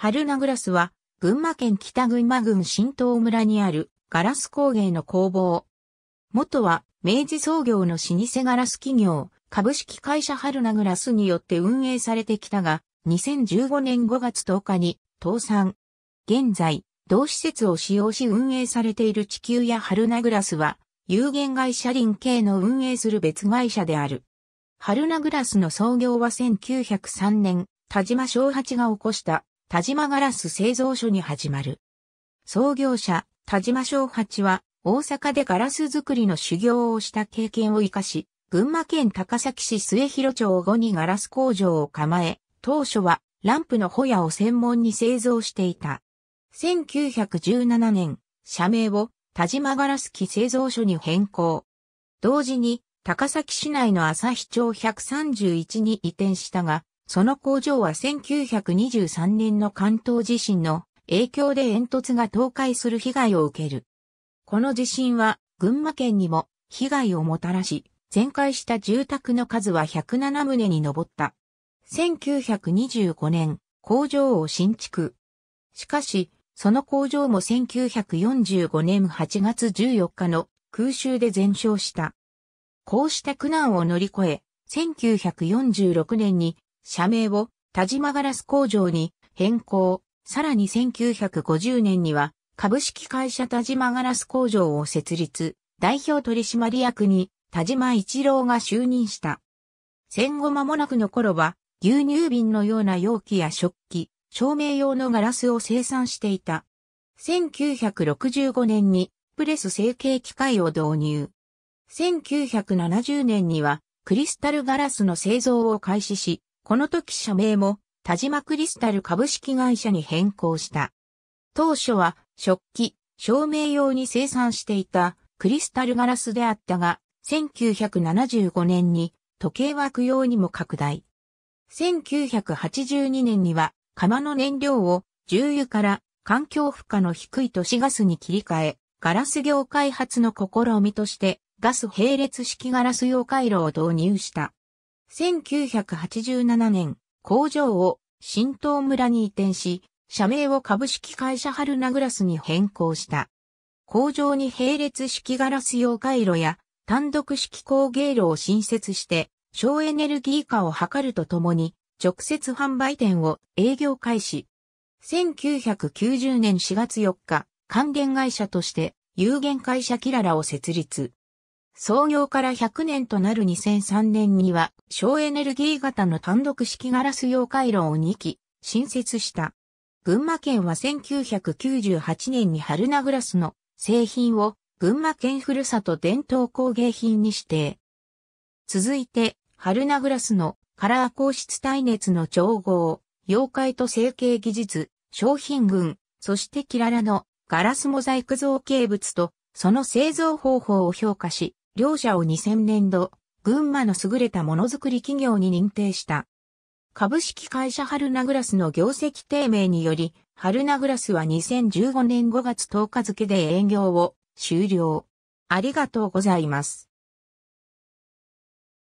春名グラスは、群馬県北群馬郡新東村にあるガラス工芸の工房。元は明治創業の老舗ガラス企業、株式会社春名グラスによって運営されてきたが、2015年5月10日に倒産。現在、同施設を使用し運営されている地球や春名グラスは、有限会社林系の運営する別会社である。春名グラスの創業は1903年、田島昭八が起こした田島ガラス製造所に始まる。創業者、田島小八は、大阪でガラス作りの修行をした経験を活かし、群馬県高崎市末広町後にガラス工場を構え、当初はランプのホヤを専門に製造していた。1917年、社名を田島ガラス機製造所に変更。同時に、高崎市内の朝日町131に移転したが、その工場は1923年の関東地震の影響で煙突が倒壊する被害を受ける。この地震は群馬県にも被害をもたらし、全壊した住宅の数は107棟に上った。1925年、工場を新築。しかし、その工場も1945年8月14日の空襲で全焼した。こうした苦難を乗り越え、1946年に社名を田島ガラス工場に変更。さらに1950年には株式会社田島ガラス工場を設立、代表取締役に田島一郎が就任した。戦後間もなくの頃は牛乳瓶のような容器や食器、照明用のガラスを生産していた。1965年にプレス成形機械を導入。1970年にはクリスタルガラスの製造を開始し、この時社名も田島クリスタル株式会社に変更した。当初は食器、照明用に生産していたクリスタルガラスであったが、1975年に時計枠用にも拡大。1982年には釜の燃料を重油から環境負荷の低い都市ガスに切り替え、ガラス業開発の試みとしてガス並列式ガラス用回路を導入した。1987年、工場を新東村に移転し、社名を株式会社春名グラスに変更した。工場に並列式ガラス用回路や単独式工芸炉を新設して、省エネルギー化を図るとともに、直接販売店を営業開始。1990年4月4日、関連会社として有限会社キララを設立。創業から100年となる2003年には、省エネルギー型の単独式ガラス用回路を2機、新設した。群馬県は1998年に春名グラスの製品を群馬県ふるさと伝統工芸品に指定。続いて、春名グラスのカラー硬質耐熱の調合、溶解と成形技術、商品群、そしてキララのガラスモザイク造形物とその製造方法を評価し、両社を2000年度、群馬の優れたものづくり企業に認定した。株式会社春名グラスの業績低迷により、春名グラスは2015年5月10日付で営業を終了。ありがとうございます。